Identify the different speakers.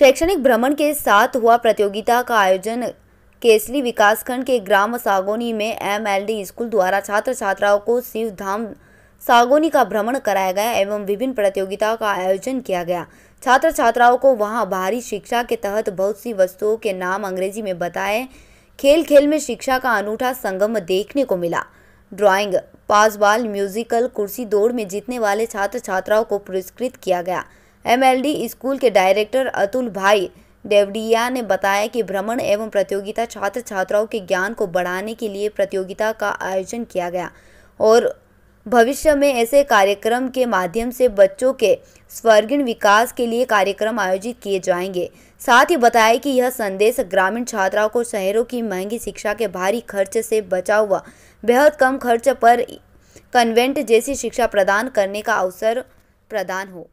Speaker 1: शैक्षणिक भ्रमण के साथ हुआ प्रतियोगिता का आयोजन केसली विकासखंड के ग्राम सागोनी में एमएलडी स्कूल द्वारा छात्र छात्राओं को शिव धाम सागोनी का भ्रमण कराया गया एवं विभिन्न प्रतियोगिताओं का आयोजन किया गया छात्र छात्राओं को वहां बाहरी शिक्षा के तहत बहुत सी वस्तुओं के नाम अंग्रेजी में बताए खेल खेल में शिक्षा का अनूठा संगम देखने को मिला ड्राइंग पासबाल म्यूजिकल कुर्सी दौड़ में जीतने वाले छात्र छात्राओं को पुरस्कृत किया गया एमएलडी स्कूल के डायरेक्टर अतुल भाई देवडिया ने बताया कि भ्रमण एवं प्रतियोगिता छात्र छात्राओं के ज्ञान को बढ़ाने के लिए प्रतियोगिता का आयोजन किया गया और भविष्य में ऐसे कार्यक्रम के माध्यम से बच्चों के स्वर्गीण विकास के लिए कार्यक्रम आयोजित किए जाएंगे साथ ही बताया कि यह संदेश ग्रामीण छात्राओं को शहरों की महंगी शिक्षा के भारी खर्च से बचा हुआ बेहद कम खर्च पर कन्वेंट जैसी शिक्षा प्रदान करने का अवसर प्रदान हो